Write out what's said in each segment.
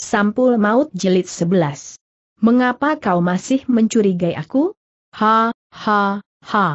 Sampul Maut Jelit 11. Mengapa kau masih mencurigai aku? Ha, ha, ha.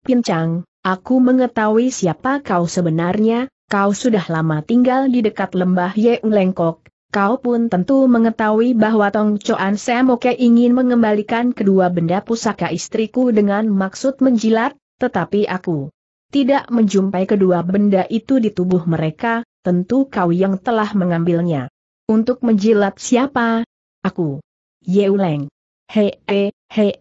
Pincang, aku mengetahui siapa kau sebenarnya, kau sudah lama tinggal di dekat lembah Yeung Lengkok, kau pun tentu mengetahui bahwa Tong Choan Semoke ingin mengembalikan kedua benda pusaka istriku dengan maksud menjilat, tetapi aku tidak menjumpai kedua benda itu di tubuh mereka, tentu kau yang telah mengambilnya. Untuk menjilat siapa? Aku. Yeuleng. Hee, hee,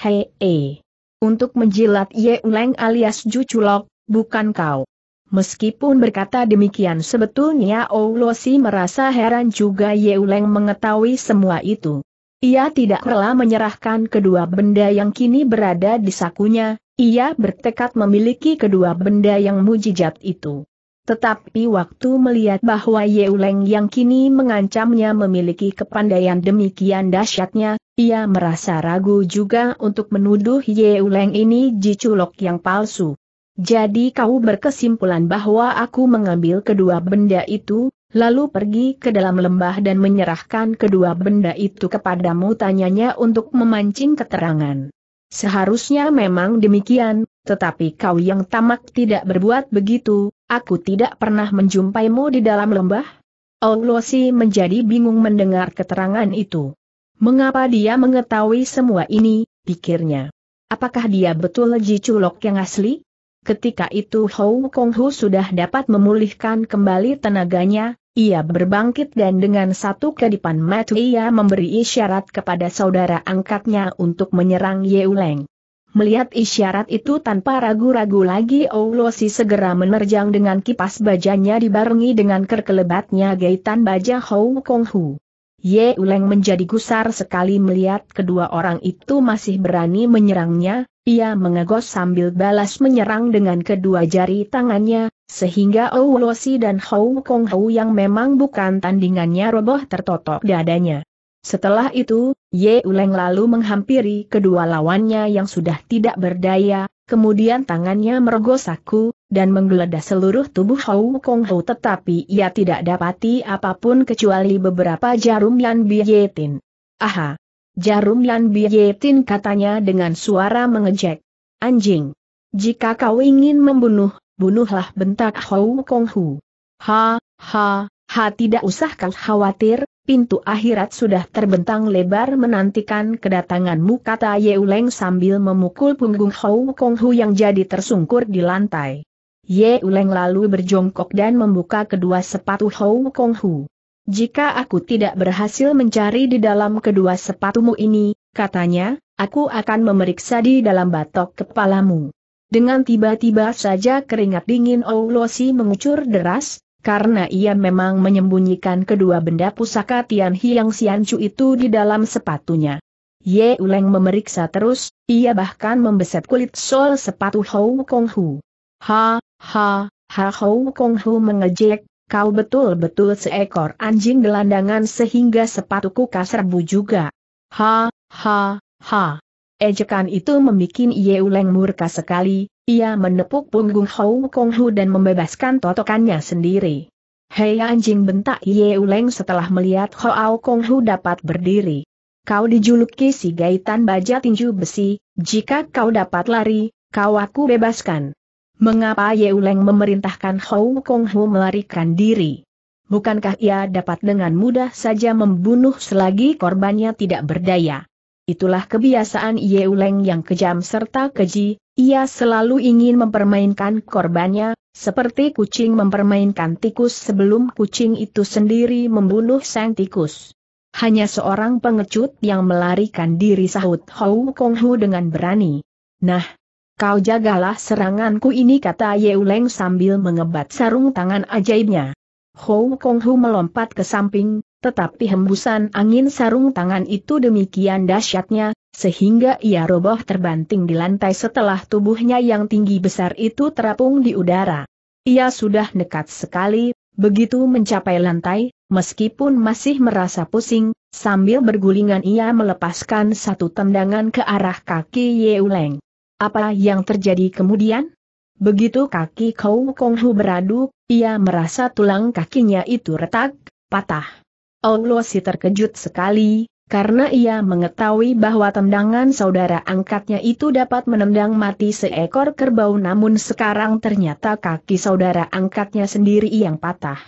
hee. Untuk menjilat Yeuleng alias Juculok, bukan kau. Meskipun berkata demikian sebetulnya Oulosi merasa heran juga Yeuleng mengetahui semua itu. Ia tidak rela menyerahkan kedua benda yang kini berada di sakunya, ia bertekad memiliki kedua benda yang mujijat itu. Tetapi waktu melihat bahwa Yeuleng yang kini mengancamnya memiliki kepandaian demikian dahsyatnya, ia merasa ragu juga untuk menuduh Yeuleng ini jiculok yang palsu. Jadi kau berkesimpulan bahwa aku mengambil kedua benda itu, lalu pergi ke dalam lembah dan menyerahkan kedua benda itu kepadamu tanyanya untuk memancing keterangan. Seharusnya memang demikian, tetapi kau yang tamak tidak berbuat begitu, aku tidak pernah menjumpaimu di dalam lembah? Losi menjadi bingung mendengar keterangan itu. Mengapa dia mengetahui semua ini, pikirnya. Apakah dia betul Ji Culok yang asli? Ketika itu Hou Kong Hu sudah dapat memulihkan kembali tenaganya, ia berbangkit dan dengan satu kedipan mata ia memberi isyarat kepada saudara angkatnya untuk menyerang Yeuleng. Melihat isyarat itu tanpa ragu-ragu lagi Oulosi segera menerjang dengan kipas bajanya dibarengi dengan kerkelebatnya gaitan baja Hou Kong Hu. Ye Uleng menjadi gusar sekali melihat kedua orang itu masih berani menyerangnya, ia mengegos sambil balas menyerang dengan kedua jari tangannya, sehingga Oulosi dan Hou Kong Hu yang memang bukan tandingannya roboh tertotok dadanya. Setelah itu, Ye Uleng lalu menghampiri kedua lawannya yang sudah tidak berdaya, kemudian tangannya mergosaku, dan menggeledah seluruh tubuh Hou Kong Hou tetapi ia tidak dapati apapun kecuali beberapa jarum Yan Biyetin. Aha! Jarum Yan Biyetin katanya dengan suara mengejek. Anjing! Jika kau ingin membunuh, bunuhlah bentak Hou Kong Hu. Ha, ha, ha tidak usah kau khawatir, pintu akhirat sudah terbentang lebar menantikan kedatanganmu kata Yeuleng sambil memukul punggung Hou Kong Hu yang jadi tersungkur di lantai. Yeuleng lalu berjongkok dan membuka kedua sepatu Hou Kong Hu. Jika aku tidak berhasil mencari di dalam kedua sepatumu ini, katanya, aku akan memeriksa di dalam batok kepalamu. Dengan tiba-tiba saja keringat dingin Oulosi mengucur deras, karena ia memang menyembunyikan kedua benda pusaka Tian Hiang siancu itu di dalam sepatunya. Ye Uleng memeriksa terus, ia bahkan membeset kulit sol sepatu Hou Kong Hu. Ha, ha, ha Hou Kong Hu mengejek, kau betul-betul seekor anjing gelandangan sehingga sepatuku kasar bu juga. Ha, ha, ha. Ejekan itu membuat Ye Uleng murka sekali, ia menepuk punggung Hou Kong Hu dan membebaskan totokannya sendiri. Hei anjing bentak Ye Uleng setelah melihat Hou Kong Hu dapat berdiri. Kau dijuluki si gaitan baja tinju besi, jika kau dapat lari, kau aku bebaskan. Mengapa Ye Uleng memerintahkan Hou Kong Hu melarikan diri? Bukankah ia dapat dengan mudah saja membunuh selagi korbannya tidak berdaya? Itulah kebiasaan Ye Yeuleng yang kejam serta keji, ia selalu ingin mempermainkan korbannya, seperti kucing mempermainkan tikus sebelum kucing itu sendiri membunuh sang tikus. Hanya seorang pengecut yang melarikan diri sahut Hou Kong Hu dengan berani. Nah, kau jagalah seranganku ini kata Ye Yeuleng sambil mengebat sarung tangan ajaibnya. Hou Kong Hu melompat ke samping, tetapi hembusan angin sarung tangan itu demikian dahsyatnya, sehingga ia roboh terbanting di lantai setelah tubuhnya yang tinggi besar itu terapung di udara. Ia sudah nekat sekali, begitu mencapai lantai, meskipun masih merasa pusing, sambil bergulingan ia melepaskan satu tendangan ke arah kaki Yeuleng. Apa yang terjadi kemudian? Begitu kaki Kau Konghu beradu, ia merasa tulang kakinya itu retak, patah si terkejut sekali, karena ia mengetahui bahwa tendangan saudara angkatnya itu dapat menendang mati seekor kerbau namun sekarang ternyata kaki saudara angkatnya sendiri yang patah.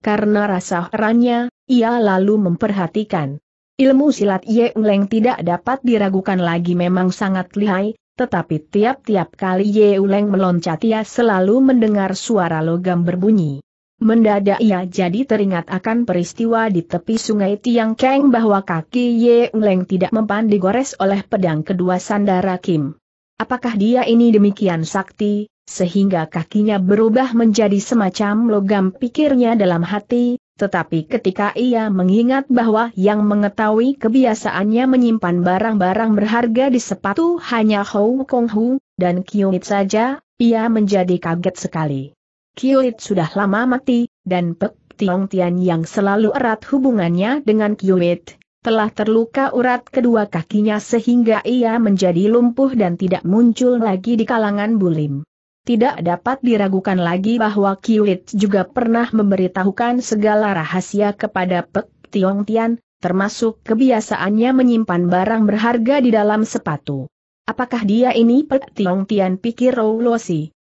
Karena rasa herannya, ia lalu memperhatikan. Ilmu silat Ye Uleng tidak dapat diragukan lagi memang sangat lihai, tetapi tiap-tiap kali Ye Uleng meloncat ia selalu mendengar suara logam berbunyi. Mendadak ia jadi teringat akan peristiwa di tepi sungai Tiang Keng bahwa kaki Ye Uleng tidak mempan digores oleh pedang kedua sandara Kim. Apakah dia ini demikian sakti, sehingga kakinya berubah menjadi semacam logam pikirnya dalam hati, tetapi ketika ia mengingat bahwa yang mengetahui kebiasaannya menyimpan barang-barang berharga di sepatu hanya Hou Kong Hu, dan Kiumit saja, ia menjadi kaget sekali. Kiolit sudah lama mati, dan Pek Tiong Tian yang selalu erat hubungannya dengan Kiolit, telah terluka urat kedua kakinya sehingga ia menjadi lumpuh dan tidak muncul lagi di kalangan bulim. Tidak dapat diragukan lagi bahwa Kiolit juga pernah memberitahukan segala rahasia kepada Pek Tiong Tian, termasuk kebiasaannya menyimpan barang berharga di dalam sepatu. Apakah dia ini Pek Tiong Tian pikir si.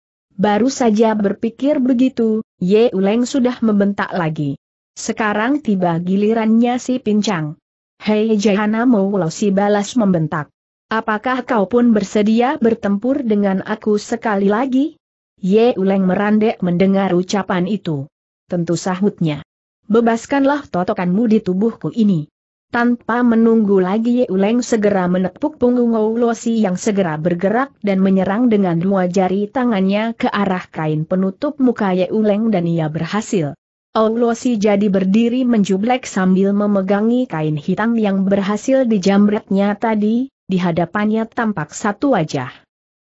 Baru saja berpikir begitu, Ye Uleng sudah membentak lagi. Sekarang tiba gilirannya si pincang. Hei Jahanamu, Lo si balas membentak. Apakah kau pun bersedia bertempur dengan aku sekali lagi? Ye Uleng merandek mendengar ucapan itu. Tentu sahutnya. Bebaskanlah totokanmu di tubuhku ini. Tanpa menunggu lagi Uleng segera menepuk punggung Olosi yang segera bergerak dan menyerang dengan dua jari tangannya ke arah kain penutup muka Uleng dan ia berhasil. Olosi jadi berdiri menjublek sambil memegangi kain hitam yang berhasil dijamretnya tadi, di hadapannya tampak satu wajah.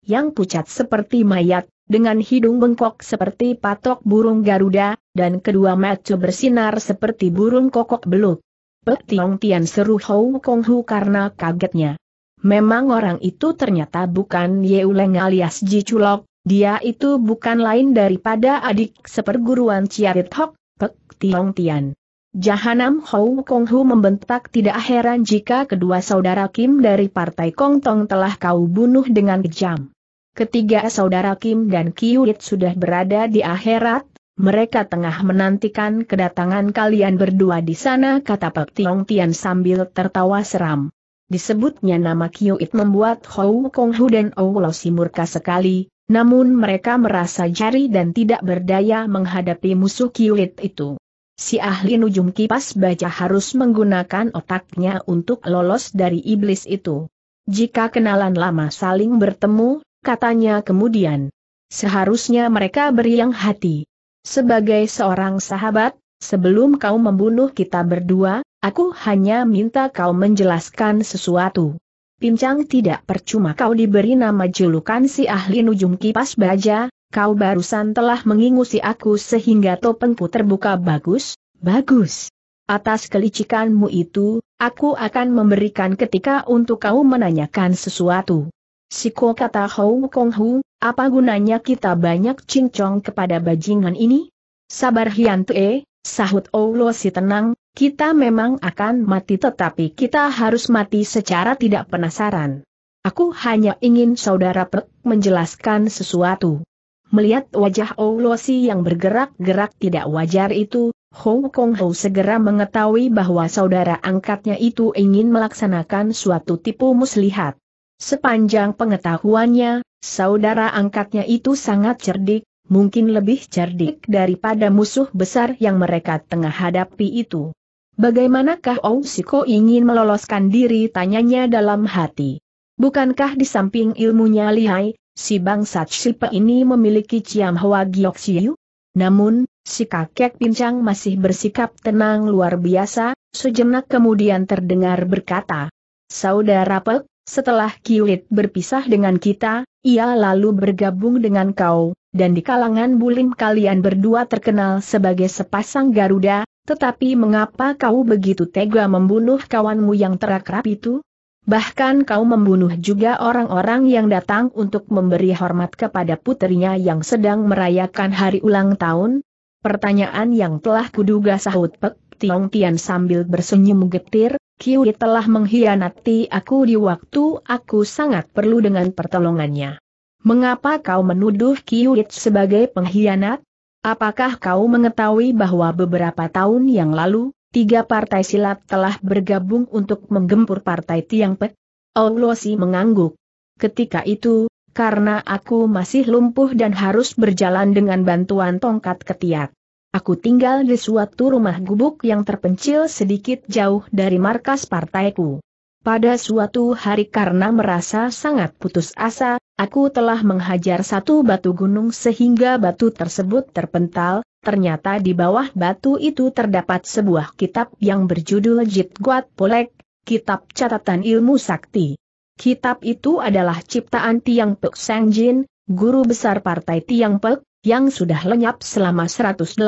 Yang pucat seperti mayat, dengan hidung bengkok seperti patok burung Garuda, dan kedua mata bersinar seperti burung kokok beluk. Pek Tiong Tian seru Hou Kong Hu karena kagetnya. Memang orang itu ternyata bukan Yeuleng alias Ji Chulok. dia itu bukan lain daripada adik seperguruan Ciarit Hok, Pek Tiong Tian. Jahanam Hou Kong Hu membentak tidak heran jika kedua saudara Kim dari Partai Kong Tong telah kau bunuh dengan kejam. Ketiga saudara Kim dan Kiuit sudah berada di akhirat, mereka tengah menantikan kedatangan kalian berdua di sana kata Pek Tiong Tian sambil tertawa seram. Disebutnya nama It membuat Hou Kong Hu dan si murka sekali, namun mereka merasa jari dan tidak berdaya menghadapi musuh It itu. Si ahli nujum kipas baja harus menggunakan otaknya untuk lolos dari iblis itu. Jika kenalan lama saling bertemu, katanya kemudian. Seharusnya mereka beriang hati. Sebagai seorang sahabat, sebelum kau membunuh kita berdua, aku hanya minta kau menjelaskan sesuatu. Pincang tidak percuma kau diberi nama julukan si ahli nujum kipas baja, kau barusan telah mengingusi aku sehingga topengku terbuka bagus, bagus. Atas kelicikanmu itu, aku akan memberikan ketika untuk kau menanyakan sesuatu. Siko kata Hou Kong Hu, apa gunanya kita banyak cincong kepada bajingan ini? Sabar Hian Tue, sahut Oulo si tenang, kita memang akan mati tetapi kita harus mati secara tidak penasaran. Aku hanya ingin saudara Pek menjelaskan sesuatu. Melihat wajah Oulo si yang bergerak-gerak tidak wajar itu, Hong Kong Ho segera mengetahui bahwa saudara angkatnya itu ingin melaksanakan suatu tipu muslihat. Sepanjang pengetahuannya, saudara angkatnya itu sangat cerdik, mungkin lebih cerdik daripada musuh besar yang mereka tengah hadapi itu. Bagaimanakah Ong Siko ingin meloloskan diri tanyanya dalam hati? Bukankah di samping ilmunya lihai, si bangsat Sipe ini memiliki Ciam Hwa Giok Siu? Namun, si kakek pincang masih bersikap tenang luar biasa, sejenak kemudian terdengar berkata, Saudara Pek, setelah Kiulit berpisah dengan kita, ia lalu bergabung dengan kau, dan di kalangan bulim kalian berdua terkenal sebagai sepasang Garuda, tetapi mengapa kau begitu tega membunuh kawanmu yang terakrab itu? Bahkan kau membunuh juga orang-orang yang datang untuk memberi hormat kepada putrinya yang sedang merayakan hari ulang tahun? Pertanyaan yang telah kuduga sahut Pek Tiong Tian sambil bersenyum getir, Kiwi telah mengkhianati aku di waktu aku sangat perlu dengan pertolongannya. Mengapa kau menuduh Kiwi sebagai pengkhianat? Apakah kau mengetahui bahwa beberapa tahun yang lalu, tiga partai silat telah bergabung untuk menggempur partai Tiang Pek? Olosi mengangguk. Ketika itu, karena aku masih lumpuh dan harus berjalan dengan bantuan tongkat ketiak. Aku tinggal di suatu rumah gubuk yang terpencil sedikit jauh dari markas partaiku. Pada suatu hari karena merasa sangat putus asa, aku telah menghajar satu batu gunung sehingga batu tersebut terpental, ternyata di bawah batu itu terdapat sebuah kitab yang berjudul Jit Jitguat Polek, Kitab Catatan Ilmu Sakti. Kitab itu adalah ciptaan Tiang Pek Sang Jin, guru besar partai Tiang Pek, yang sudah lenyap selama 180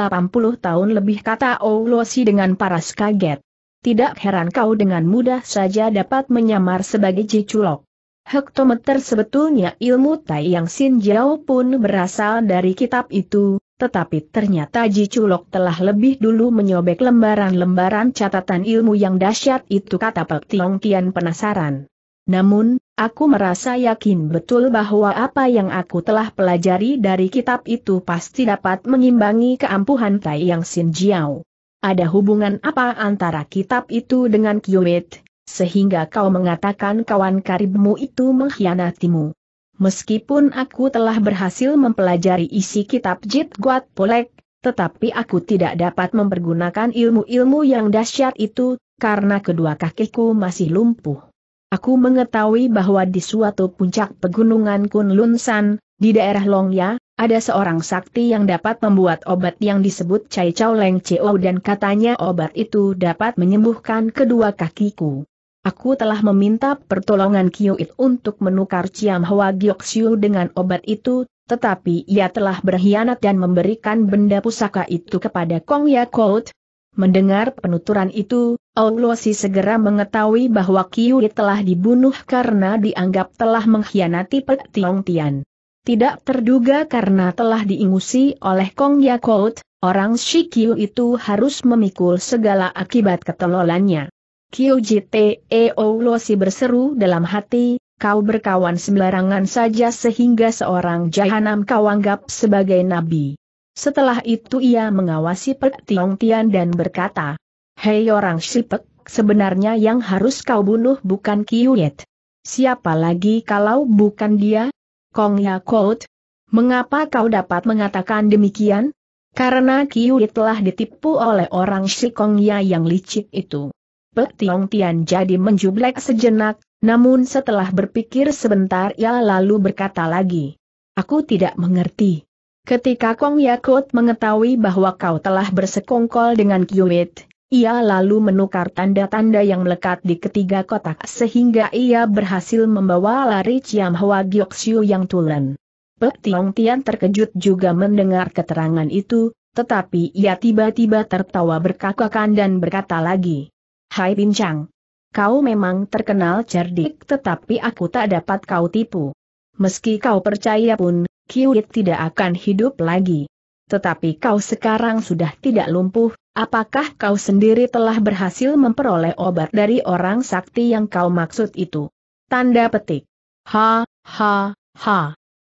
tahun lebih kata Oulosi dengan paras kaget. Tidak heran kau dengan mudah saja dapat menyamar sebagai Jiculok. Hektometer sebetulnya ilmu Tai Yang Sin Jiao pun berasal dari kitab itu, tetapi ternyata Jiculok telah lebih dulu menyobek lembaran-lembaran catatan ilmu yang dahsyat itu kata Pek Tiong Tian penasaran. Namun, aku merasa yakin betul bahwa apa yang aku telah pelajari dari kitab itu pasti dapat mengimbangi keampuhan Tai Yang Sin Jiao. Ada hubungan apa antara kitab itu dengan Kiyuit, sehingga kau mengatakan kawan karibmu itu mengkhianatimu? Meskipun aku telah berhasil mempelajari isi kitab Jit Guat Polek, tetapi aku tidak dapat mempergunakan ilmu-ilmu yang dahsyat itu, karena kedua kakiku masih lumpuh. Aku mengetahui bahwa di suatu puncak pegunungan Kunlun San, di daerah Longya, ada seorang sakti yang dapat membuat obat yang disebut Cai Chow Leng Cheo dan katanya obat itu dapat menyembuhkan kedua kakiku. Aku telah meminta pertolongan It untuk menukar Ciam Hwa Giok Siu dengan obat itu, tetapi ia telah berkhianat dan memberikan benda pusaka itu kepada Kong Yakot, Mendengar penuturan itu, Aulosi segera mengetahui bahwa Kiui telah dibunuh karena dianggap telah mengkhianati Pek Tiong Tian. Tidak terduga karena telah diingusi oleh Kong Yakout, orang Shi Kiu itu harus memikul segala akibat ketelolannya. Kiu JTE e Aulosi berseru dalam hati, kau berkawan sembarangan saja sehingga seorang jahanam kau anggap sebagai nabi. Setelah itu ia mengawasi Pek Tiong Tian dan berkata, Hei orang Sipek, sebenarnya yang harus kau bunuh bukan Kiyuet. Siapa lagi kalau bukan dia? Kong Ya Kout. Mengapa kau dapat mengatakan demikian? Karena Kiyuet telah ditipu oleh orang si Kong Ya yang licik itu. Pek Tiong Tian jadi menjublek sejenak, namun setelah berpikir sebentar ia lalu berkata lagi. Aku tidak mengerti. Ketika Kong Yakut mengetahui bahwa kau telah bersekongkol dengan Kyuit, ia lalu menukar tanda-tanda yang melekat di ketiga kotak sehingga ia berhasil membawa lari Ciam Hwa Gyoksyu yang tulen. Pek Tiong Tian terkejut juga mendengar keterangan itu, tetapi ia tiba-tiba tertawa berkakakan dan berkata lagi. Hai Bincang! Kau memang terkenal cerdik tetapi aku tak dapat kau tipu. Meski kau percaya pun, Kiwit tidak akan hidup lagi. Tetapi kau sekarang sudah tidak lumpuh, apakah kau sendiri telah berhasil memperoleh obat dari orang sakti yang kau maksud itu? Tanda petik. Ha, ha, ha.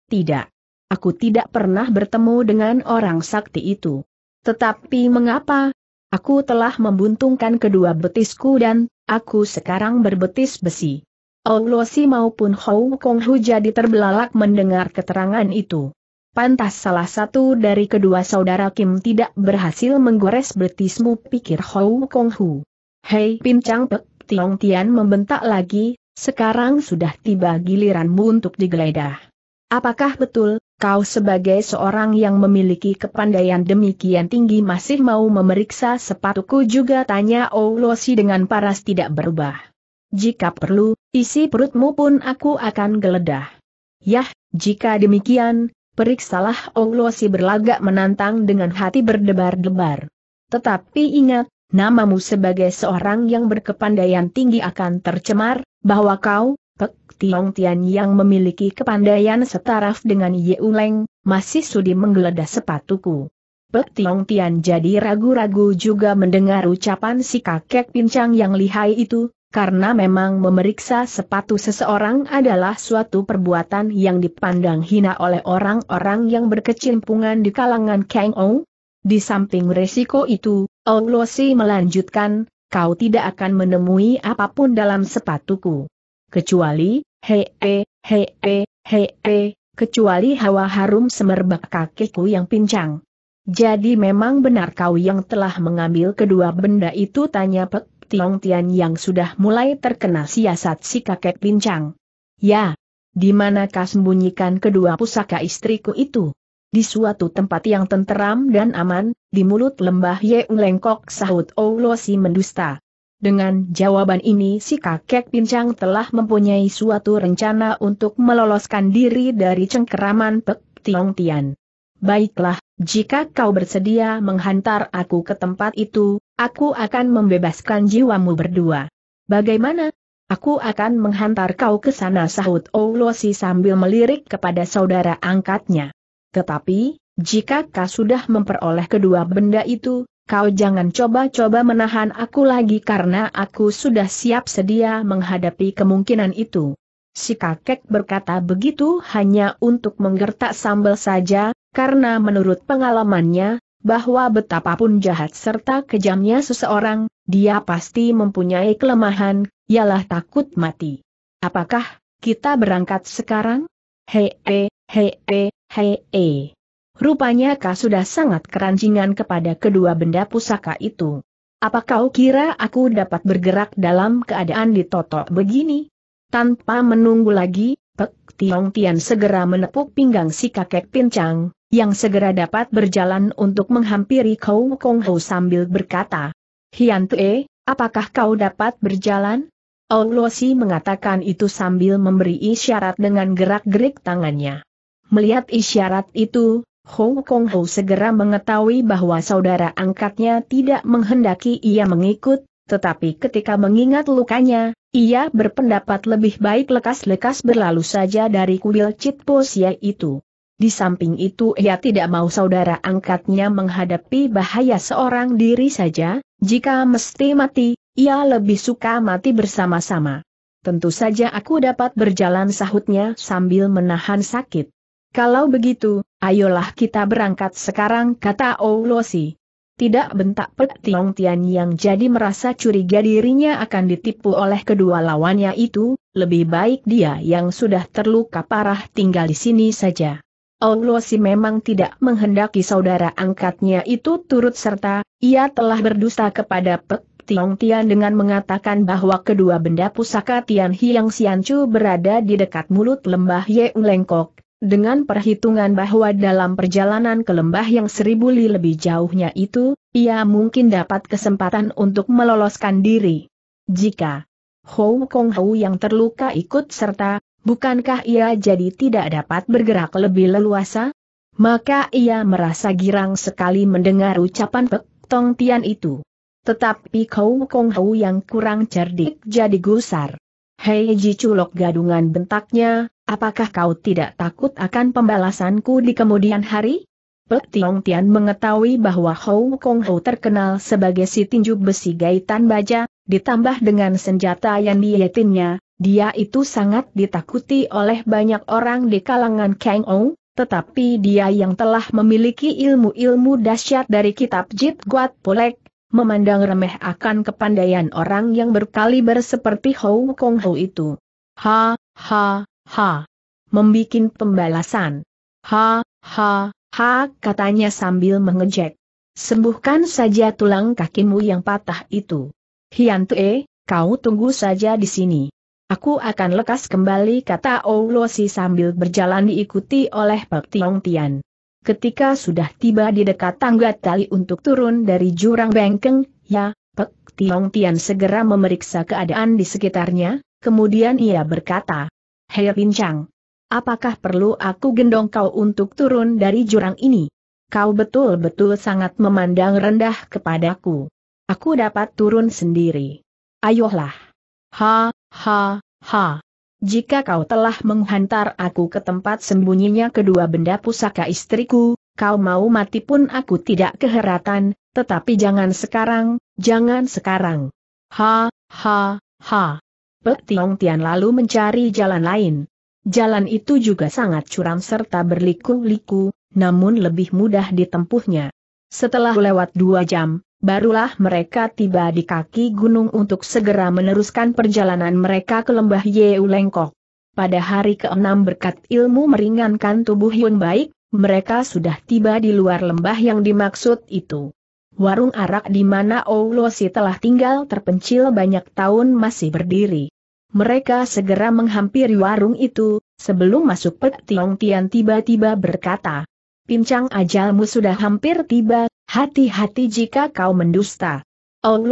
Tidak. Aku tidak pernah bertemu dengan orang sakti itu. Tetapi mengapa? Aku telah membuntungkan kedua betisku dan, aku sekarang berbetis besi. Losi maupun Hou Kong Hu jadi terbelalak mendengar keterangan itu. Pantas salah satu dari kedua saudara Kim tidak berhasil menggores betismu pikir Hou Kong Hu. Hei pincang pek, Tiong Tian membentak lagi, sekarang sudah tiba giliranmu untuk digeledah. Apakah betul, kau sebagai seorang yang memiliki kepandaian demikian tinggi masih mau memeriksa sepatuku juga tanya Losi dengan paras tidak berubah. Jika perlu, Isi perutmu pun aku akan geledah. Yah, jika demikian, periksalah Onglosi berlagak menantang dengan hati berdebar-debar. Tetapi ingat, namamu sebagai seorang yang berkepandaian tinggi akan tercemar, bahwa kau, Pek Tiong Tian yang memiliki kepandaian setaraf dengan Yeu Leng, masih sudi menggeledah sepatuku. Pek Tiong Tian jadi ragu-ragu juga mendengar ucapan si kakek pincang yang lihai itu, karena memang memeriksa sepatu seseorang adalah suatu perbuatan yang dipandang hina oleh orang-orang yang berkecimpungan di kalangan Kang Ong. Di samping resiko itu, Ong Olosi melanjutkan, kau tidak akan menemui apapun dalam sepatuku. Kecuali, hee, hee, hee, hee, kecuali hawa harum semerbak kakiku yang pincang. Jadi memang benar kau yang telah mengambil kedua benda itu tanya Pek Tiong Tian yang sudah mulai terkena siasat si kakek pincang. Ya, di manakah sembunyikan kedua pusaka istriku itu? Di suatu tempat yang tenteram dan aman, di mulut lembah Ye Lengkok sahut Si mendusta. Dengan jawaban ini si kakek pincang telah mempunyai suatu rencana untuk meloloskan diri dari cengkeraman Pek Tiong Tian. Baiklah, jika kau bersedia menghantar aku ke tempat itu, Aku akan membebaskan jiwamu berdua. Bagaimana? Aku akan menghantar kau ke sana sahut Oulosi sambil melirik kepada saudara angkatnya. Tetapi, jika kau sudah memperoleh kedua benda itu, kau jangan coba-coba menahan aku lagi karena aku sudah siap sedia menghadapi kemungkinan itu. Si kakek berkata begitu hanya untuk menggertak sambal saja, karena menurut pengalamannya, bahwa betapapun jahat serta kejamnya seseorang, dia pasti mempunyai kelemahan, ialah takut mati. Apakah kita berangkat sekarang? Hei, hei, hei, hei, hei. Rupanya kau sudah sangat keranjingan kepada kedua benda pusaka itu. Apa kau kira aku dapat bergerak dalam keadaan ditotok begini? Tanpa menunggu lagi, Pek Tiong Tian segera menepuk pinggang si kakek pincang, yang segera dapat berjalan untuk menghampiri Kau Kong Ho sambil berkata, Hian Tue, apakah kau dapat berjalan? Si mengatakan itu sambil memberi isyarat dengan gerak-gerik tangannya. Melihat isyarat itu, Hong Kong Ho segera mengetahui bahwa saudara angkatnya tidak menghendaki ia mengikut, tetapi ketika mengingat lukanya, ia berpendapat lebih baik lekas-lekas berlalu saja dari kuil Sia itu. Di samping itu ia tidak mau saudara angkatnya menghadapi bahaya seorang diri saja, jika mesti mati, ia lebih suka mati bersama-sama. Tentu saja aku dapat berjalan sahutnya sambil menahan sakit. Kalau begitu, ayolah kita berangkat sekarang kata Olosi. Tidak bentak Pek Tiong Tian yang jadi merasa curiga dirinya akan ditipu oleh kedua lawannya itu, lebih baik dia yang sudah terluka parah tinggal di sini saja sih memang tidak menghendaki saudara angkatnya itu turut serta, ia telah berdusta kepada Pek Tiong Tian dengan mengatakan bahwa kedua benda pusaka Tian Hiang Siancu berada di dekat mulut lembah Yeung Lengkok, dengan perhitungan bahwa dalam perjalanan ke lembah yang seribu li lebih jauhnya itu, ia mungkin dapat kesempatan untuk meloloskan diri. Jika Hou Kong Hou yang terluka ikut serta, Bukankah ia jadi tidak dapat bergerak lebih leluasa? Maka ia merasa girang sekali mendengar ucapan Pek Tong Tian itu. Tetapi Kau Kong Hou yang kurang cerdik jadi gusar. Hei Ji Culok gadungan bentaknya, apakah kau tidak takut akan pembalasanku di kemudian hari? Pek Tiong Tian mengetahui bahwa Hou Kong Hou terkenal sebagai si tinju besi gaitan baja, ditambah dengan senjata yang dietinnya, dia itu sangat ditakuti oleh banyak orang di kalangan Kang Ong, tetapi dia yang telah memiliki ilmu-ilmu dahsyat dari kitab Jit Guat Polek, memandang remeh akan kepandaian orang yang berkaliber seperti Hou Kong Ho itu. Ha, ha, ha. Membikin pembalasan. Ha, ha, ha katanya sambil mengejek. Sembuhkan saja tulang kakimu yang patah itu. Hian Tue, kau tunggu saja di sini. Aku akan lekas kembali kata Oulosi sambil berjalan diikuti oleh Pek Tiong Tian. Ketika sudah tiba di dekat tangga tali untuk turun dari jurang bengkeng, ya, Pek Tiong Tian segera memeriksa keadaan di sekitarnya, kemudian ia berkata, Hei Pincang, apakah perlu aku gendong kau untuk turun dari jurang ini? Kau betul-betul sangat memandang rendah kepadaku. Aku dapat turun sendiri. Ayolah. Ha, ha, Ha! Jika kau telah menghantar aku ke tempat sembunyinya kedua benda pusaka istriku, kau mau mati pun aku tidak keheratan, tetapi jangan sekarang, jangan sekarang. Ha, ha, ha. Pek Tiong Tian lalu mencari jalan lain. Jalan itu juga sangat curam serta berliku-liku, namun lebih mudah ditempuhnya. Setelah lewat dua jam, barulah mereka tiba di kaki gunung untuk segera meneruskan perjalanan mereka ke lembah Yeulengkok. Pada hari keenam berkat ilmu meringankan tubuh Yun Baik, mereka sudah tiba di luar lembah yang dimaksud itu. Warung arak di mana Oulosi telah tinggal terpencil banyak tahun masih berdiri. Mereka segera menghampiri warung itu, sebelum masuk peti, Tiong Tian tiba-tiba berkata, Pincang ajalmu sudah hampir tiba, Hati-hati jika kau mendusta.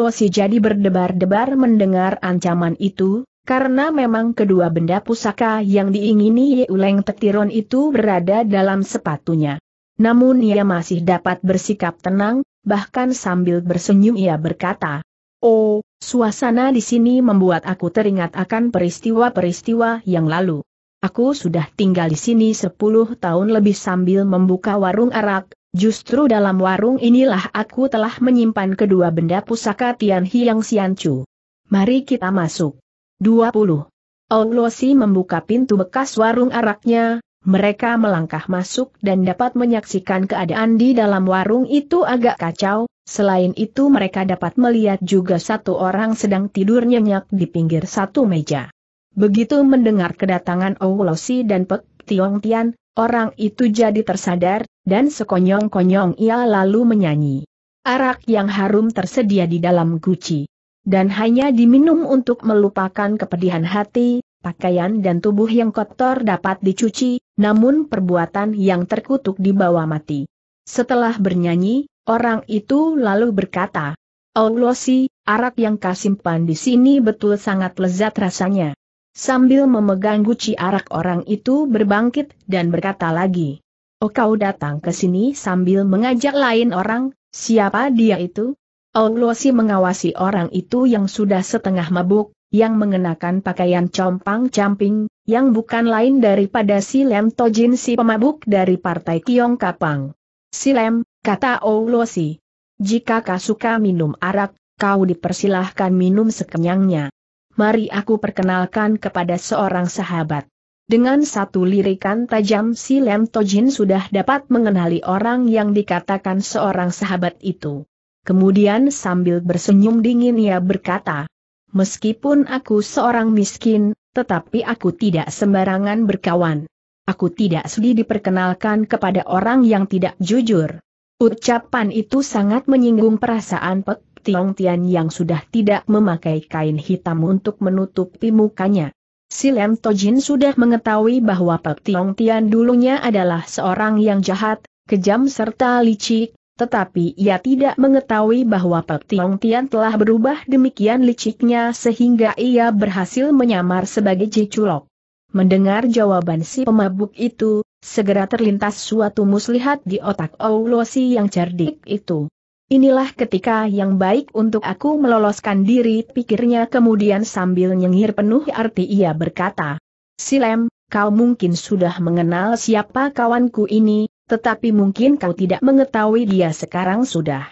Si jadi berdebar-debar mendengar ancaman itu, karena memang kedua benda pusaka yang diingini Uleng Tetiron itu berada dalam sepatunya. Namun ia masih dapat bersikap tenang, bahkan sambil bersenyum ia berkata, Oh, suasana di sini membuat aku teringat akan peristiwa-peristiwa yang lalu. Aku sudah tinggal di sini 10 tahun lebih sambil membuka warung arak, Justru dalam warung inilah aku telah menyimpan kedua benda pusaka Tian Hiang Xianchu. Mari kita masuk. 20. Olosi membuka pintu bekas warung araknya, mereka melangkah masuk dan dapat menyaksikan keadaan di dalam warung itu agak kacau, selain itu mereka dapat melihat juga satu orang sedang tidur nyenyak di pinggir satu meja. Begitu mendengar kedatangan Oulosi dan Pek Tiong Tian, Orang itu jadi tersadar, dan sekonyong-konyong ia lalu menyanyi. Arak yang harum tersedia di dalam guci. Dan hanya diminum untuk melupakan kepedihan hati, pakaian dan tubuh yang kotor dapat dicuci, namun perbuatan yang terkutuk dibawa mati. Setelah bernyanyi, orang itu lalu berkata, Allah si, arak yang kasimpan di sini betul sangat lezat rasanya. Sambil memegang guci arak orang itu berbangkit dan berkata lagi. Oh kau datang ke sini sambil mengajak lain orang, siapa dia itu? Olosi mengawasi orang itu yang sudah setengah mabuk, yang mengenakan pakaian compang-camping, yang bukan lain daripada si Lem Tojin si pemabuk dari partai Kiong Kapang. Si Lem, kata Olosi. Jika kau suka minum arak, kau dipersilahkan minum sekenyangnya mari aku perkenalkan kepada seorang sahabat. Dengan satu lirikan tajam si Lem Tojin sudah dapat mengenali orang yang dikatakan seorang sahabat itu. Kemudian sambil bersenyum dingin ia berkata, Meskipun aku seorang miskin, tetapi aku tidak sembarangan berkawan. Aku tidak sudi diperkenalkan kepada orang yang tidak jujur. Ucapan itu sangat menyinggung perasaan Pek Tiong Tian yang sudah tidak memakai kain hitam untuk menutupi mukanya. Si Lem Tojin sudah mengetahui bahwa Pek Tiong Tian dulunya adalah seorang yang jahat, kejam serta licik, tetapi ia tidak mengetahui bahwa Pek Tiong Tian telah berubah demikian liciknya sehingga ia berhasil menyamar sebagai Jiculok. Mendengar jawaban si pemabuk itu, segera terlintas suatu muslihat di otak Oulosi yang cerdik itu. Inilah ketika yang baik untuk aku meloloskan diri, pikirnya kemudian sambil nyengir penuh arti ia berkata. Silem, kau mungkin sudah mengenal siapa kawanku ini, tetapi mungkin kau tidak mengetahui dia sekarang sudah.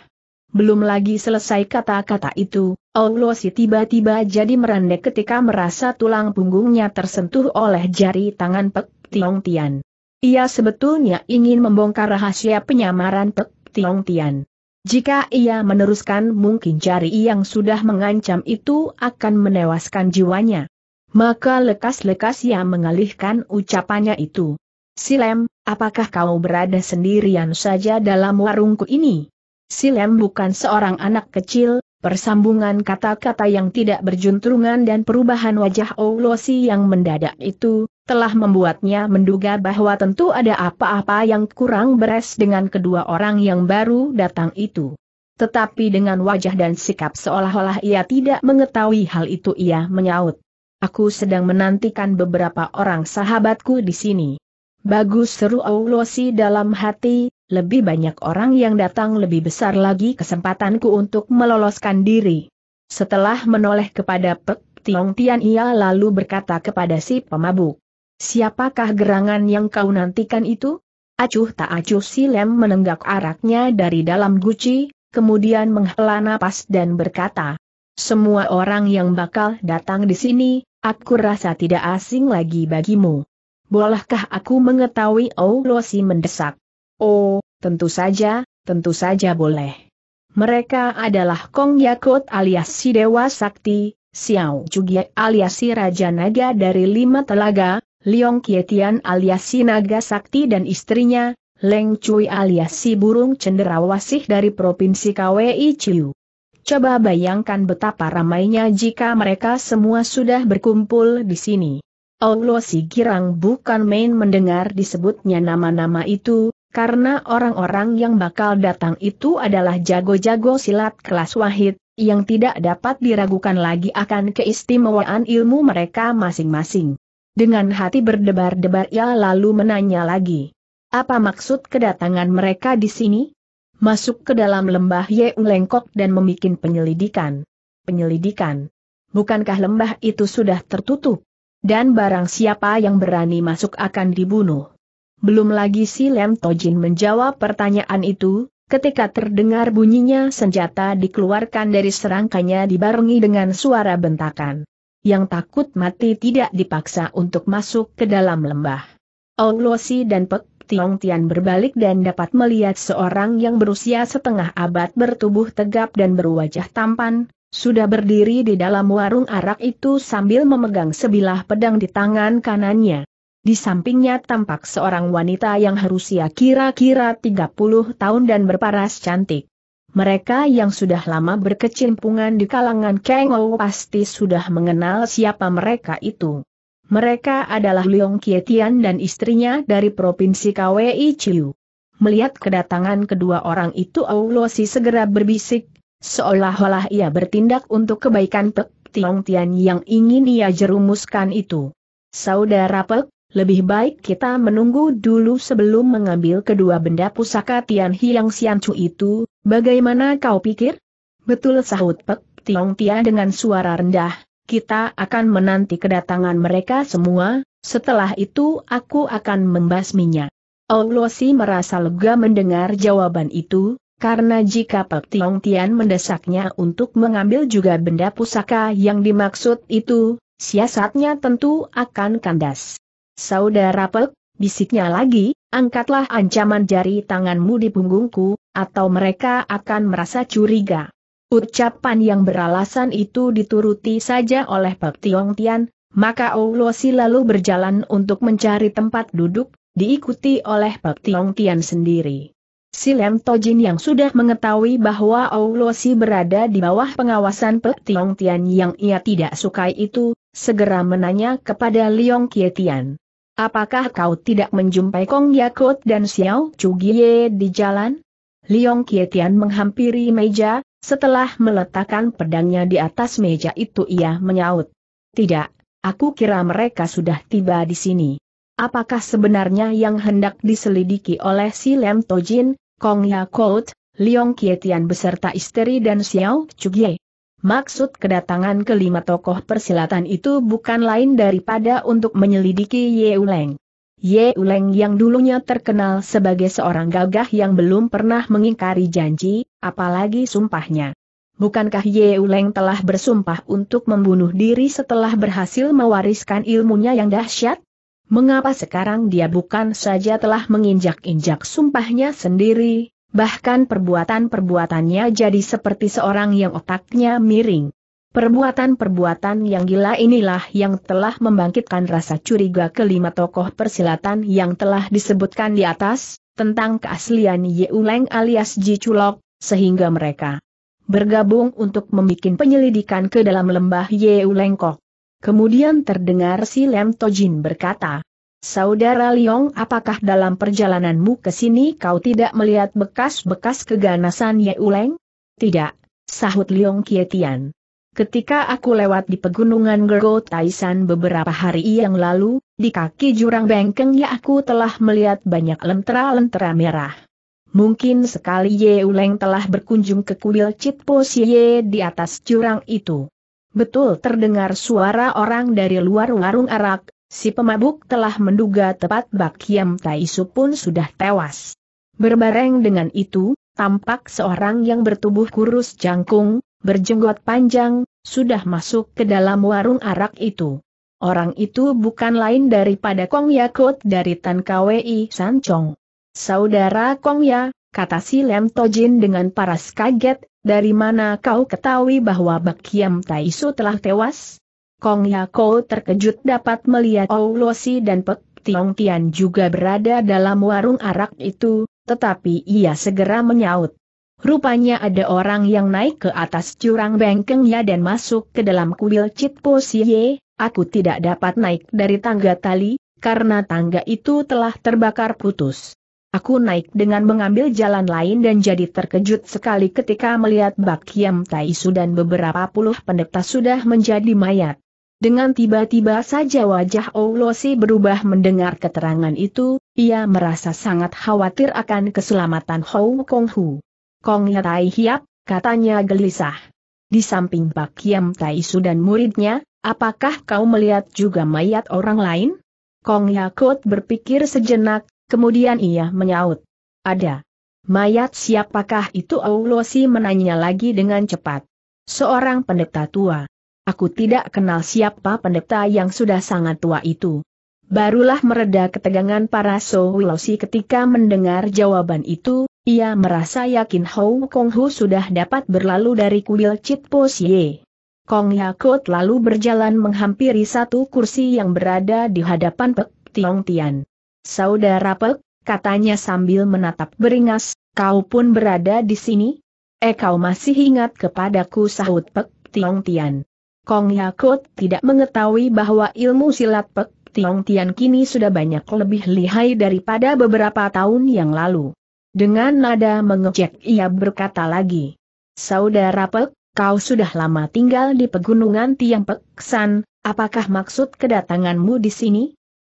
Belum lagi selesai kata-kata itu, Olosi tiba-tiba jadi merendek ketika merasa tulang punggungnya tersentuh oleh jari tangan Pek Tiong Tian. Ia sebetulnya ingin membongkar rahasia penyamaran Pek Tiong Tian. Jika ia meneruskan mungkin jari yang sudah mengancam itu akan menewaskan jiwanya. Maka lekas-lekas ia mengalihkan ucapannya itu. Silem, apakah kau berada sendirian saja dalam warungku ini? Silem bukan seorang anak kecil, Persambungan kata-kata yang tidak berjuntrungan dan perubahan wajah Oulosi yang mendadak itu, telah membuatnya menduga bahwa tentu ada apa-apa yang kurang beres dengan kedua orang yang baru datang itu. Tetapi dengan wajah dan sikap seolah-olah ia tidak mengetahui hal itu ia menyaut. Aku sedang menantikan beberapa orang sahabatku di sini. Bagus seru Aulosi dalam hati, lebih banyak orang yang datang lebih besar lagi kesempatanku untuk meloloskan diri. Setelah menoleh kepada Pek Tiong Tian ia lalu berkata kepada si pemabuk. Siapakah gerangan yang kau nantikan itu? Acuh tak acuh si Lem menenggak araknya dari dalam guci, kemudian menghela napas dan berkata, Semua orang yang bakal datang di sini, aku rasa tidak asing lagi bagimu. Bolehkah aku mengetahui Oh Si mendesak? Oh, tentu saja, tentu saja boleh. Mereka adalah Kong Yakut alias si Dewa Sakti, Xiao Chugye alias si Raja Naga dari Lima Telaga, Liong Kietian alias si Naga Sakti dan istrinya, Leng Cui alias si burung cenderawasih dari Provinsi KWI Chiu. Coba bayangkan betapa ramainya jika mereka semua sudah berkumpul di sini. Allah si girang bukan main mendengar disebutnya nama-nama itu, karena orang-orang yang bakal datang itu adalah jago-jago silat kelas wahid, yang tidak dapat diragukan lagi akan keistimewaan ilmu mereka masing-masing. Dengan hati berdebar-debar ia lalu menanya lagi. Apa maksud kedatangan mereka di sini? Masuk ke dalam lembah Yeung Lengkok dan memikin penyelidikan. Penyelidikan. Bukankah lembah itu sudah tertutup? Dan barang siapa yang berani masuk akan dibunuh. Belum lagi si Lem Tojin menjawab pertanyaan itu, ketika terdengar bunyinya senjata dikeluarkan dari serangkanya dibarengi dengan suara bentakan yang takut mati tidak dipaksa untuk masuk ke dalam lembah. Onglosi dan Pek Tiong Tian berbalik dan dapat melihat seorang yang berusia setengah abad bertubuh tegap dan berwajah tampan, sudah berdiri di dalam warung arak itu sambil memegang sebilah pedang di tangan kanannya. Di sampingnya tampak seorang wanita yang berusia kira-kira 30 tahun dan berparas cantik mereka yang sudah lama berkecimpungan di kalangan Kang Ou pasti sudah mengenal siapa mereka itu. Mereka adalah Leong Kietian dan istrinya dari Provinsi Kwei Chiu. Melihat kedatangan kedua orang itu Ou si segera berbisik, seolah-olah ia bertindak untuk kebaikan Pek Tiong Tian yang ingin ia jerumuskan itu. Saudara Pek, lebih baik kita menunggu dulu sebelum mengambil kedua benda pusaka Tian Hiang Xian Chu itu, bagaimana kau pikir? Betul sahut Pek Tiong Tia dengan suara rendah, kita akan menanti kedatangan mereka semua, setelah itu aku akan membasminya. Olosi merasa lega mendengar jawaban itu, karena jika Pek Tiong Tian mendesaknya untuk mengambil juga benda pusaka yang dimaksud itu, siasatnya tentu akan kandas. Saudara Pek, bisiknya lagi, angkatlah ancaman jari tanganmu di punggungku, atau mereka akan merasa curiga. Ucapan yang beralasan itu dituruti saja oleh Pek Tiong Tian, maka Oulosi lalu berjalan untuk mencari tempat duduk, diikuti oleh Pek Tiong Tian sendiri. Si Lem Tojin yang sudah mengetahui bahwa Oulosi berada di bawah pengawasan Pek Tiong Tian yang ia tidak sukai itu, segera menanya kepada Liong Kietian. Apakah kau tidak menjumpai Kong Yakut dan Xiao Chugie di jalan? Liong Kietian menghampiri meja, setelah meletakkan pedangnya di atas meja itu ia menyaut. Tidak, aku kira mereka sudah tiba di sini. Apakah sebenarnya yang hendak diselidiki oleh si Lem Tojin, Kong Yakut, Liong Kietian beserta istri dan Xiao Chugie? Maksud kedatangan kelima tokoh persilatan itu bukan lain daripada untuk menyelidiki Ye Uleng. Ye Uleng yang dulunya terkenal sebagai seorang gagah yang belum pernah mengingkari janji, apalagi sumpahnya. Bukankah Ye Uleng telah bersumpah untuk membunuh diri setelah berhasil mewariskan ilmunya yang dahsyat? Mengapa sekarang dia bukan saja telah menginjak-injak sumpahnya sendiri, bahkan perbuatan-perbuatannya jadi seperti seorang yang otaknya miring. Perbuatan-perbuatan yang gila inilah yang telah membangkitkan rasa curiga kelima tokoh persilatan yang telah disebutkan di atas, tentang keaslian Yeuleng alias Ji Chulok, sehingga mereka bergabung untuk membuat penyelidikan ke dalam lembah Yeulengkok. Kemudian terdengar si Lem Tojin berkata, Saudara Liong apakah dalam perjalananmu ke sini kau tidak melihat bekas-bekas keganasan Ye Uleng? Tidak, sahut Liong Kietian. Ketika aku lewat di pegunungan Gergo Taisan beberapa hari yang lalu, di kaki jurang bengkeng ya aku telah melihat banyak lentera-lentera merah. Mungkin sekali Ye Uleng telah berkunjung ke kuil Citpo Ye di atas jurang itu. Betul terdengar suara orang dari luar warung arak, Si pemabuk telah menduga tepat bak Kiam Taisu pun sudah tewas. Berbareng dengan itu, tampak seorang yang bertubuh kurus jangkung, berjenggot panjang, sudah masuk ke dalam warung arak itu. Orang itu bukan lain daripada Kong Yakut dari Tan KWI Sancong. Saudara Kong Ya, kata si Lem Tojin dengan paras kaget, dari mana kau ketahui bahwa Bak Kiam Taisu telah tewas? Kong Yako terkejut dapat melihat Oulosi dan Pek Tiong Tian juga berada dalam warung arak itu, tetapi ia segera menyaut. Rupanya ada orang yang naik ke atas curang bengkengnya dan masuk ke dalam kuil Citpo Siye, aku tidak dapat naik dari tangga tali, karena tangga itu telah terbakar putus. Aku naik dengan mengambil jalan lain dan jadi terkejut sekali ketika melihat Bak Tai Taisu dan beberapa puluh pendeta sudah menjadi mayat. Dengan tiba-tiba saja wajah Oulosi berubah mendengar keterangan itu, ia merasa sangat khawatir akan keselamatan Hou Kong Hu. Kong ya Tai Hiap, katanya gelisah. Di samping Pak Kiam Tai Su dan muridnya, apakah kau melihat juga mayat orang lain? Kong Yakut berpikir sejenak, kemudian ia menyaut. Ada. Mayat siapakah itu Oulosi menanya lagi dengan cepat. Seorang pendeta tua. Aku tidak kenal siapa pendeta yang sudah sangat tua itu. Barulah mereda ketegangan para Sowilosi ketika mendengar jawaban itu, ia merasa yakin Hou Kong Hu sudah dapat berlalu dari kuil Chit Po Kong Yakut lalu berjalan menghampiri satu kursi yang berada di hadapan Pek Tiong Tian. Saudara Pek, katanya sambil menatap beringas, kau pun berada di sini? Eh kau masih ingat kepadaku sahut Pek Tiong Tian. Kong Yakut tidak mengetahui bahwa ilmu silat Pek Tiong Tian kini sudah banyak lebih lihai daripada beberapa tahun yang lalu. Dengan nada mengejek ia berkata lagi. Saudara Pek, kau sudah lama tinggal di pegunungan Tiang Peksan, apakah maksud kedatanganmu di sini?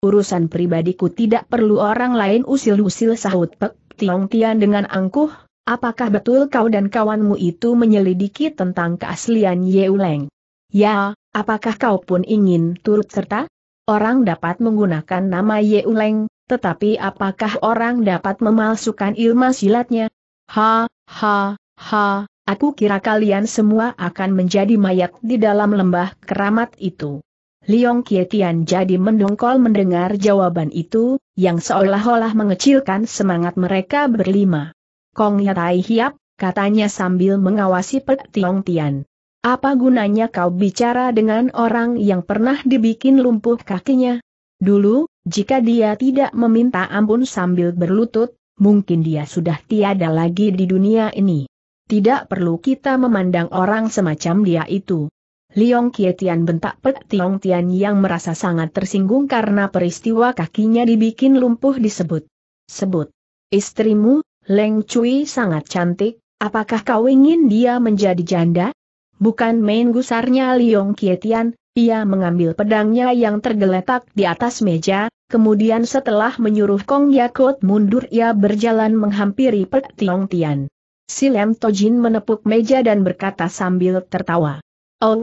Urusan pribadiku tidak perlu orang lain usil-usil sahut Pek Tiong Tian dengan angkuh, apakah betul kau dan kawanmu itu menyelidiki tentang keaslian Yeuleng? Ya, apakah kau pun ingin turut serta? Orang dapat menggunakan nama Ye Uleng, tetapi apakah orang dapat memalsukan ilmu silatnya? Ha, ha, ha, aku kira kalian semua akan menjadi mayat di dalam lembah keramat itu. Liong Kietian jadi mendongkol mendengar jawaban itu, yang seolah-olah mengecilkan semangat mereka berlima. Kong Yatai Hiap, katanya sambil mengawasi Pek Tiong Tian. Apa gunanya kau bicara dengan orang yang pernah dibikin lumpuh kakinya? Dulu, jika dia tidak meminta ampun sambil berlutut, mungkin dia sudah tiada lagi di dunia ini. Tidak perlu kita memandang orang semacam dia itu. Liong Kietian bentak Pek Tiong Tian yang merasa sangat tersinggung karena peristiwa kakinya dibikin lumpuh disebut. Sebut. Istrimu, Leng Cui sangat cantik, apakah kau ingin dia menjadi janda? Bukan main gusarnya Liong Kietian, ia mengambil pedangnya yang tergeletak di atas meja, kemudian setelah menyuruh Kong Yakut mundur ia berjalan menghampiri Pek Tiong Tian. Si Lem Tojin menepuk meja dan berkata sambil tertawa. Oh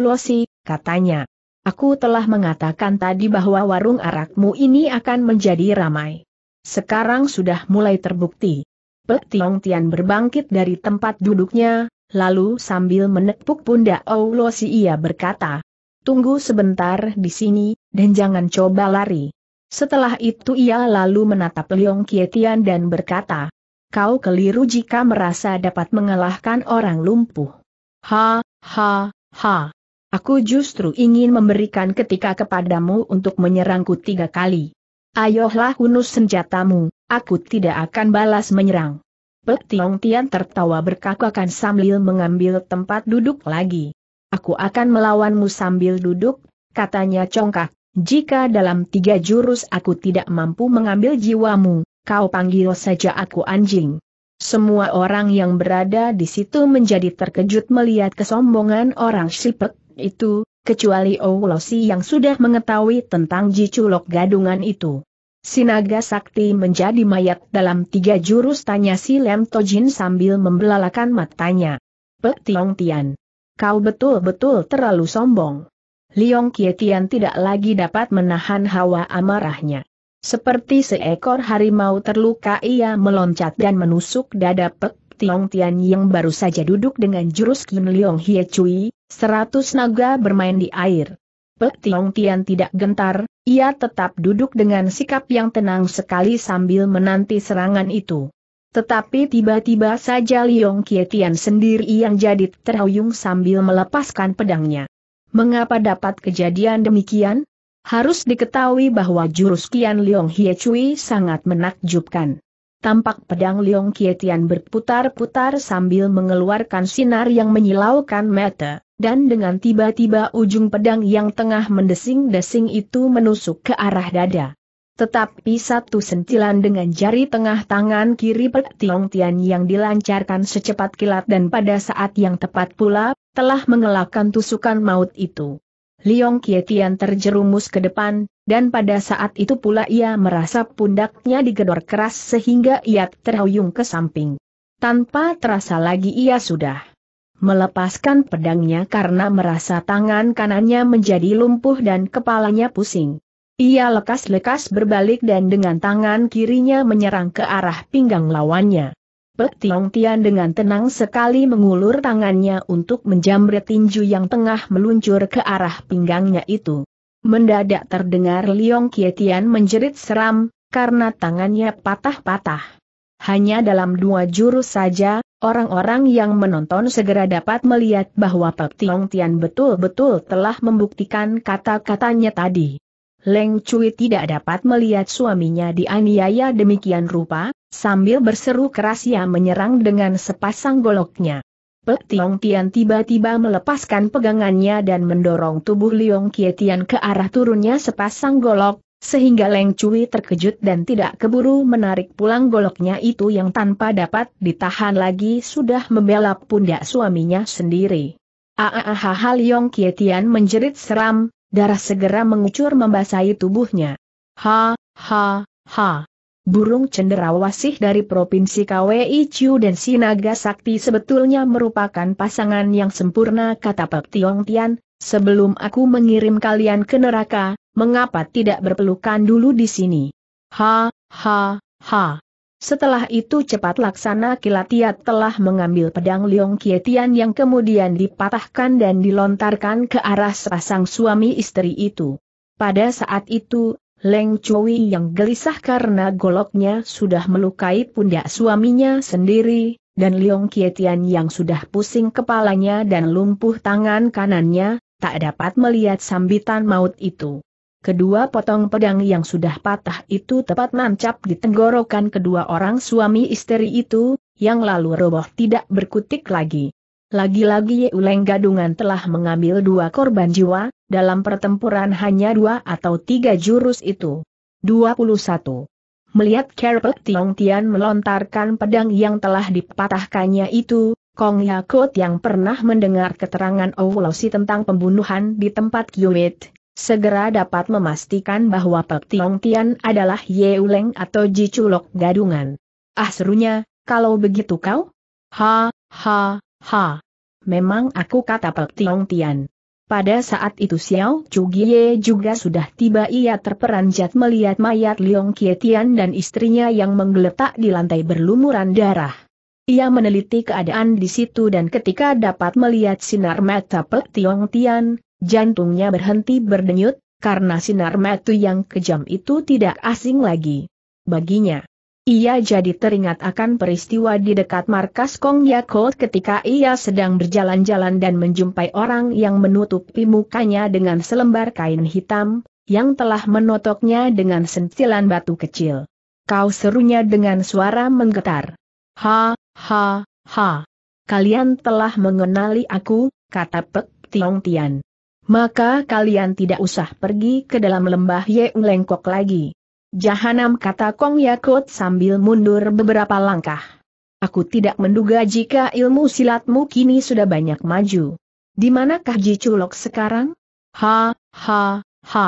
katanya. Aku telah mengatakan tadi bahwa warung arakmu ini akan menjadi ramai. Sekarang sudah mulai terbukti. Pek Tiong Tian berbangkit dari tempat duduknya, lalu sambil menepuk pundak si ia berkata, Tunggu sebentar di sini, dan jangan coba lari. Setelah itu ia lalu menatap Leong Kietian dan berkata, Kau keliru jika merasa dapat mengalahkan orang lumpuh. Ha, ha, ha. Aku justru ingin memberikan ketika kepadamu untuk menyerangku tiga kali. Ayolah hunus senjatamu, aku tidak akan balas menyerang. Pek Tiong Tian tertawa berkakakan sambil mengambil tempat duduk lagi. Aku akan melawanmu sambil duduk, katanya congkak, jika dalam tiga jurus aku tidak mampu mengambil jiwamu, kau panggil saja aku anjing. Semua orang yang berada di situ menjadi terkejut melihat kesombongan orang Sipek itu, kecuali Owlosi yang sudah mengetahui tentang jiculok gadungan itu. Sinaga sakti menjadi mayat dalam tiga jurus tanya si Lem Tojin sambil membelalakan matanya. Pek Tiong Tian. Kau betul-betul terlalu sombong. Liong Tian tidak lagi dapat menahan hawa amarahnya. Seperti seekor harimau terluka ia meloncat dan menusuk dada Pek Tiong Tian yang baru saja duduk dengan jurus Kin Liong Hie Cui, seratus naga bermain di air. Pek Tiong Tian tidak gentar, ia tetap duduk dengan sikap yang tenang sekali sambil menanti serangan itu. Tetapi tiba-tiba saja Liong Kietian sendiri yang jadi terhuyung sambil melepaskan pedangnya. Mengapa dapat kejadian demikian? Harus diketahui bahwa jurus Kian Liong Hie Cui sangat menakjubkan. Tampak pedang Liong Kietian berputar-putar sambil mengeluarkan sinar yang menyilaukan mata dan dengan tiba-tiba ujung pedang yang tengah mendesing-desing itu menusuk ke arah dada. Tetapi satu sentilan dengan jari tengah tangan kiri Pek Tiong Tian yang dilancarkan secepat kilat dan pada saat yang tepat pula, telah mengelakkan tusukan maut itu. Liong Kietian terjerumus ke depan, dan pada saat itu pula ia merasa pundaknya digedor keras sehingga ia terhuyung ke samping. Tanpa terasa lagi ia sudah melepaskan pedangnya karena merasa tangan kanannya menjadi lumpuh dan kepalanya pusing. Ia lekas-lekas berbalik dan dengan tangan kirinya menyerang ke arah pinggang lawannya. Pek Tiong Tian dengan tenang sekali mengulur tangannya untuk menjamret tinju yang tengah meluncur ke arah pinggangnya itu. Mendadak terdengar Liong Kietian menjerit seram, karena tangannya patah-patah. Hanya dalam dua jurus saja, Orang-orang yang menonton segera dapat melihat bahwa Pep Tiong Tian betul-betul telah membuktikan kata-katanya tadi. Leng Cui tidak dapat melihat suaminya dianiaya demikian rupa, sambil berseru keras ia menyerang dengan sepasang goloknya. Pep Tiong Tian tiba-tiba melepaskan pegangannya dan mendorong tubuh Liong Kietian ke arah turunnya sepasang golok, sehingga Leng Cui terkejut dan tidak keburu menarik pulang goloknya itu yang tanpa dapat ditahan lagi sudah membelap pundak suaminya sendiri. Aahaha ah, yong Kietian menjerit seram, darah segera mengucur membasahi tubuhnya. Ha, ha, ha burung cenderawasih dari Provinsi KWI Chiu dan Sinaga Sakti sebetulnya merupakan pasangan yang sempurna kata Pak Tiong Tian, sebelum aku mengirim kalian ke neraka, mengapa tidak berpelukan dulu di sini? Ha, ha, ha. Setelah itu cepat laksana Kilatiat telah mengambil pedang Liong Kietian yang kemudian dipatahkan dan dilontarkan ke arah sepasang suami istri itu. Pada saat itu, Leng Chui yang gelisah karena goloknya sudah melukai pundak suaminya sendiri, dan Leong Kietian yang sudah pusing kepalanya dan lumpuh tangan kanannya, tak dapat melihat sambitan maut itu. Kedua potong pedang yang sudah patah itu tepat nancap di tenggorokan kedua orang suami istri itu, yang lalu roboh tidak berkutik lagi. Lagi-lagi Uleng Gadungan telah mengambil dua korban jiwa, dalam pertempuran hanya dua atau tiga jurus itu. 21. Melihat Kerpet Tiong Tian melontarkan pedang yang telah dipatahkannya itu, Kong Yakut yang pernah mendengar keterangan Owlosi tentang pembunuhan di tempat Kiwit, segera dapat memastikan bahwa Pek Tiong Tian adalah Yeuleng atau Ji Jiculok Gadungan. Ah serunya, kalau begitu kau? Ha, ha, ha. Memang aku kata Pek Tiong Tian. Pada saat itu Xiao Chugie juga sudah tiba ia terperanjat melihat mayat Leong Kietian dan istrinya yang menggeletak di lantai berlumuran darah. Ia meneliti keadaan di situ dan ketika dapat melihat sinar mata Pek Tiong Tian, jantungnya berhenti berdenyut, karena sinar mata yang kejam itu tidak asing lagi. Baginya, ia jadi teringat akan peristiwa di dekat markas Kong Yakult ketika ia sedang berjalan-jalan dan menjumpai orang yang menutupi mukanya dengan selembar kain hitam, yang telah menotoknya dengan sentilan batu kecil. Kau serunya dengan suara menggetar. Ha, ha, ha. Kalian telah mengenali aku, kata Pek Tiong Tian. Maka kalian tidak usah pergi ke dalam lembah Yeung Lengkok lagi. Jahanam kata Kong Yakut sambil mundur beberapa langkah. Aku tidak menduga jika ilmu silatmu kini sudah banyak maju. Di manakah Ji Culok sekarang? Ha, ha, ha.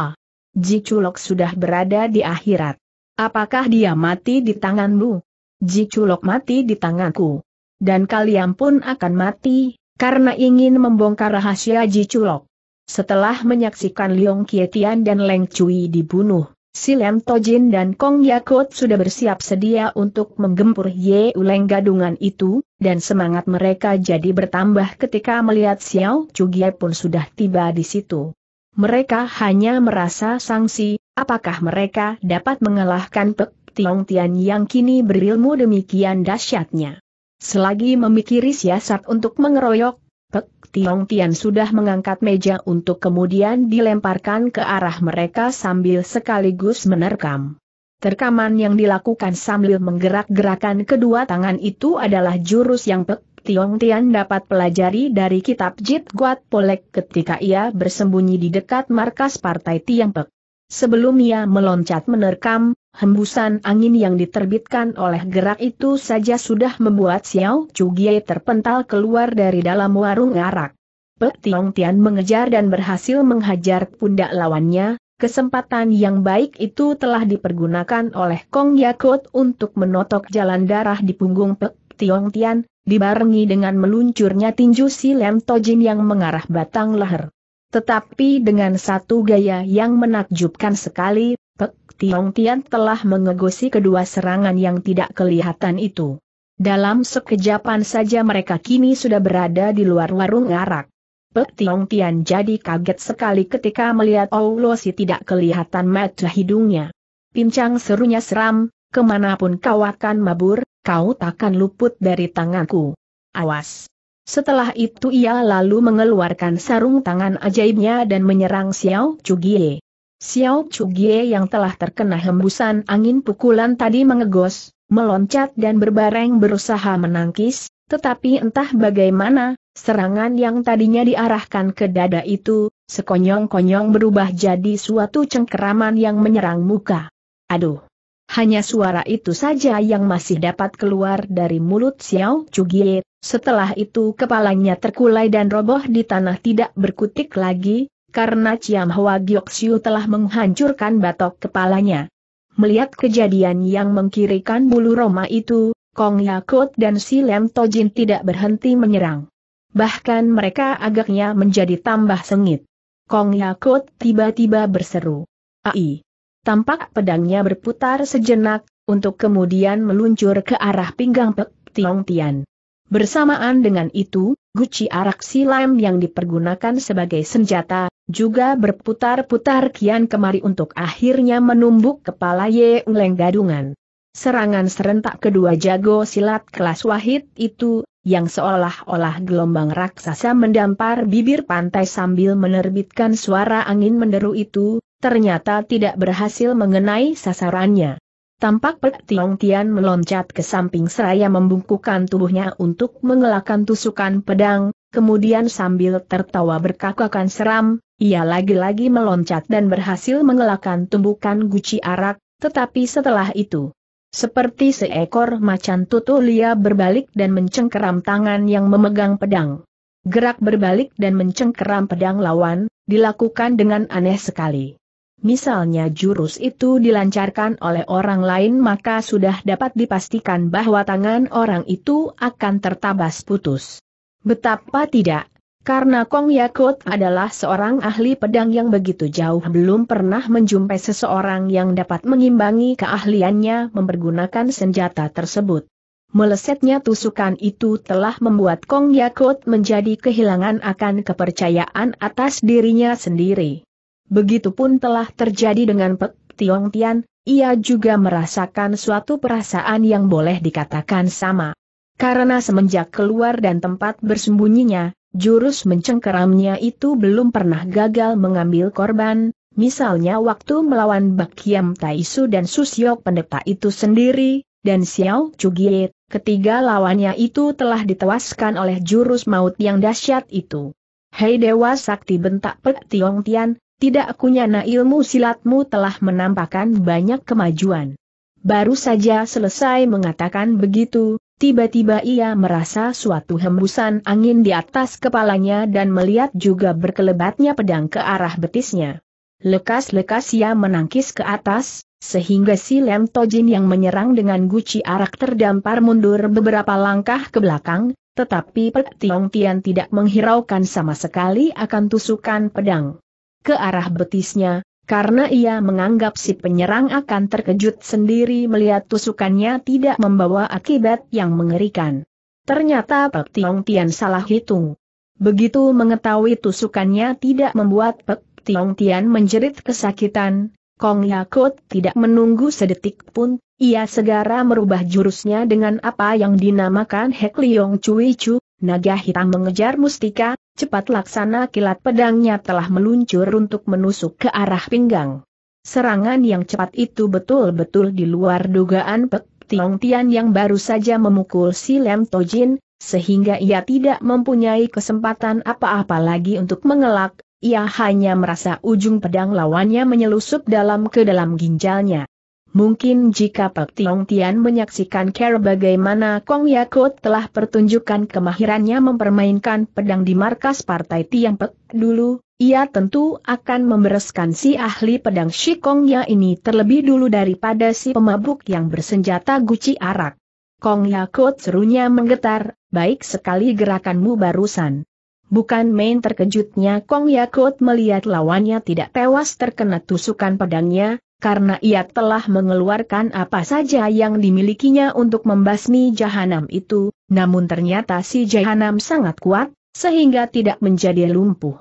Ji Culok sudah berada di akhirat. Apakah dia mati di tanganmu? Ji Culok mati di tanganku. Dan kalian pun akan mati, karena ingin membongkar rahasia Ji Culok. Setelah menyaksikan Leong Kietian dan Leng Cui dibunuh, Si Lem Tojin dan Kong Yakut sudah bersiap sedia untuk menggempur Ye Uleng gadungan itu, dan semangat mereka jadi bertambah ketika melihat Xiao Chugie pun sudah tiba di situ. Mereka hanya merasa sangsi, apakah mereka dapat mengalahkan Pek Tiong Tian yang kini berilmu demikian dahsyatnya. Selagi memikiri siasat untuk mengeroyok Pek Tiong Tian sudah mengangkat meja untuk kemudian dilemparkan ke arah mereka sambil sekaligus menerkam. Terkaman yang dilakukan sambil menggerak-gerakan kedua tangan itu adalah jurus yang Pek Tiong Tian dapat pelajari dari kitab Jit Guat Polek ketika ia bersembunyi di dekat markas partai Tiang Pek. Sebelum ia meloncat menerkam, Hembusan angin yang diterbitkan oleh gerak itu saja sudah membuat Xiao Chugie terpental keluar dari dalam warung arak. Pek Tiong Tian mengejar dan berhasil menghajar pundak lawannya, kesempatan yang baik itu telah dipergunakan oleh Kong Yakut untuk menotok jalan darah di punggung Pek Tiong Tian, dibarengi dengan meluncurnya tinju si Lem Tojin yang mengarah batang leher. Tetapi dengan satu gaya yang menakjubkan sekali, Pek Tiong Tian telah mengegosi kedua serangan yang tidak kelihatan itu. Dalam sekejapan saja mereka kini sudah berada di luar warung arak. Pek Tiong Tian jadi kaget sekali ketika melihat Aulosi tidak kelihatan mata hidungnya. Pincang serunya seram, kemanapun kau akan mabur, kau takkan luput dari tanganku. Awas! Setelah itu ia lalu mengeluarkan sarung tangan ajaibnya dan menyerang Xiao Gie. Xiao Chugie yang telah terkena hembusan angin pukulan tadi mengegos, meloncat dan berbareng berusaha menangkis, tetapi entah bagaimana, serangan yang tadinya diarahkan ke dada itu, sekonyong-konyong berubah jadi suatu cengkeraman yang menyerang muka. Aduh! Hanya suara itu saja yang masih dapat keluar dari mulut Xiao Chugie, setelah itu kepalanya terkulai dan roboh di tanah tidak berkutik lagi, karena Hwa Hoa Gyoksiu telah menghancurkan batok kepalanya. Melihat kejadian yang mengkirikan bulu Roma itu, Kong Yakut dan si Lem Tojin tidak berhenti menyerang. Bahkan mereka agaknya menjadi tambah sengit. Kong Yakut tiba-tiba berseru. Ai! Tampak pedangnya berputar sejenak, untuk kemudian meluncur ke arah pinggang Pek Tiong Tian. Bersamaan dengan itu, guci arak silam yang dipergunakan sebagai senjata, juga berputar-putar kian kemari untuk akhirnya menumbuk kepala Ye Yeuleng gadungan. Serangan serentak kedua jago silat kelas wahid itu, yang seolah-olah gelombang raksasa mendampar bibir pantai sambil menerbitkan suara angin menderu itu, ternyata tidak berhasil mengenai sasarannya. Tampak Pek Tiong Tian meloncat ke samping seraya membungkukkan tubuhnya untuk mengelakkan tusukan pedang, Kemudian sambil tertawa berkakakan seram, ia lagi-lagi meloncat dan berhasil mengelakkan tumbukan guci arak, tetapi setelah itu, seperti seekor macan tutul ia berbalik dan mencengkeram tangan yang memegang pedang. Gerak berbalik dan mencengkeram pedang lawan, dilakukan dengan aneh sekali. Misalnya jurus itu dilancarkan oleh orang lain maka sudah dapat dipastikan bahwa tangan orang itu akan tertabas putus. Betapa tidak, karena Kong Yakut adalah seorang ahli pedang yang begitu jauh belum pernah menjumpai seseorang yang dapat mengimbangi keahliannya mempergunakan senjata tersebut. Melesetnya tusukan itu telah membuat Kong Yakut menjadi kehilangan akan kepercayaan atas dirinya sendiri. Begitupun telah terjadi dengan Pek Tiong Tian, ia juga merasakan suatu perasaan yang boleh dikatakan sama. Karena semenjak keluar dan tempat bersembunyinya, jurus mencengkeramnya itu belum pernah gagal mengambil korban, misalnya waktu melawan Bakiam Taisu dan Susyok pendeta itu sendiri, dan Xiao Chugie, ketiga lawannya itu telah ditewaskan oleh jurus maut yang dahsyat itu. Hei Dewa Sakti bentak Pek Tiong Tian, tidak kunyana ilmu silatmu telah menampakkan banyak kemajuan. Baru saja selesai mengatakan begitu, Tiba-tiba ia merasa suatu hembusan angin di atas kepalanya dan melihat juga berkelebatnya pedang ke arah betisnya. Lekas-lekas ia menangkis ke atas, sehingga si Lem Tojin yang menyerang dengan guci arak terdampar mundur beberapa langkah ke belakang, tetapi Pek Tiong Tian tidak menghiraukan sama sekali akan tusukan pedang. Ke arah betisnya, karena ia menganggap si penyerang akan terkejut sendiri melihat tusukannya tidak membawa akibat yang mengerikan. Ternyata Pek Tiong Tian salah hitung. Begitu mengetahui tusukannya tidak membuat Pek Tiong Tian menjerit kesakitan, Kong Yakut tidak menunggu sedetik pun, ia segera merubah jurusnya dengan apa yang dinamakan Hek Liong Cui Chu, naga hitam mengejar mustika, cepat laksana kilat pedangnya telah meluncur untuk menusuk ke arah pinggang. Serangan yang cepat itu betul-betul di luar dugaan Pek Tiong Tian yang baru saja memukul si Lem Tojin, sehingga ia tidak mempunyai kesempatan apa-apa lagi untuk mengelak, ia hanya merasa ujung pedang lawannya menyelusup dalam ke dalam ginjalnya. Mungkin jika Pak Tiong Tian menyaksikan care bagaimana Kong Yakut telah pertunjukkan kemahirannya mempermainkan pedang di markas partai Tiang Pek dulu, ia tentu akan membereskan si ahli pedang Shikongnya ini terlebih dulu daripada si pemabuk yang bersenjata guci arak. Kong Yakut serunya menggetar, baik sekali gerakanmu barusan. Bukan main terkejutnya Kong Yakut melihat lawannya tidak tewas terkena tusukan pedangnya, karena ia telah mengeluarkan apa saja yang dimilikinya untuk membasmi jahanam itu, namun ternyata si jahanam sangat kuat, sehingga tidak menjadi lumpuh.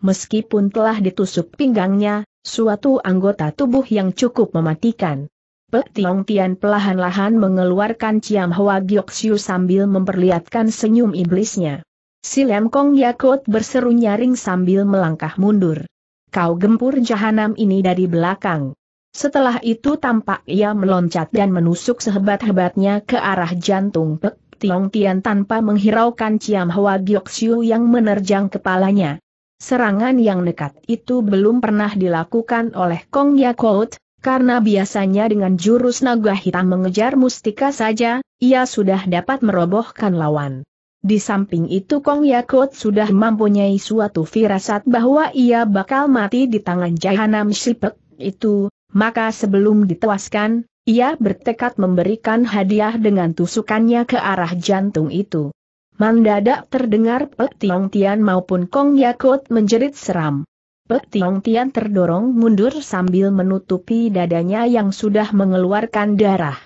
Meskipun telah ditusuk pinggangnya, suatu anggota tubuh yang cukup mematikan. Pek Tiong Tian pelahan-lahan mengeluarkan Ciam Hwa Gyoksiu sambil memperlihatkan senyum iblisnya. Si Lemkong Yakut berseru nyaring sambil melangkah mundur. Kau gempur jahanam ini dari belakang. Setelah itu tampak ia meloncat dan menusuk sehebat-hebatnya ke arah jantung Pek Tiong Tian tanpa menghiraukan Ciam Hwa Giok Siu yang menerjang kepalanya. Serangan yang nekat itu belum pernah dilakukan oleh Kong Yakut, karena biasanya dengan jurus naga hitam mengejar mustika saja, ia sudah dapat merobohkan lawan. Di samping itu Kong Yakut sudah mempunyai suatu firasat bahwa ia bakal mati di tangan Jahanam Shipek itu, maka sebelum ditewaskan, ia bertekad memberikan hadiah dengan tusukannya ke arah jantung itu. Mandadak terdengar Pek Tiong Tian maupun Kong Yakut menjerit seram. Pek Tiong Tian terdorong mundur sambil menutupi dadanya yang sudah mengeluarkan darah.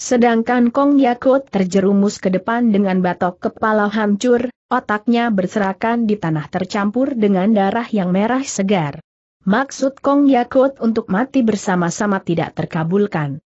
Sedangkan Kong Yakut terjerumus ke depan dengan batok kepala hancur, otaknya berserakan di tanah tercampur dengan darah yang merah segar. Maksud Kong Yakut untuk mati bersama-sama tidak terkabulkan.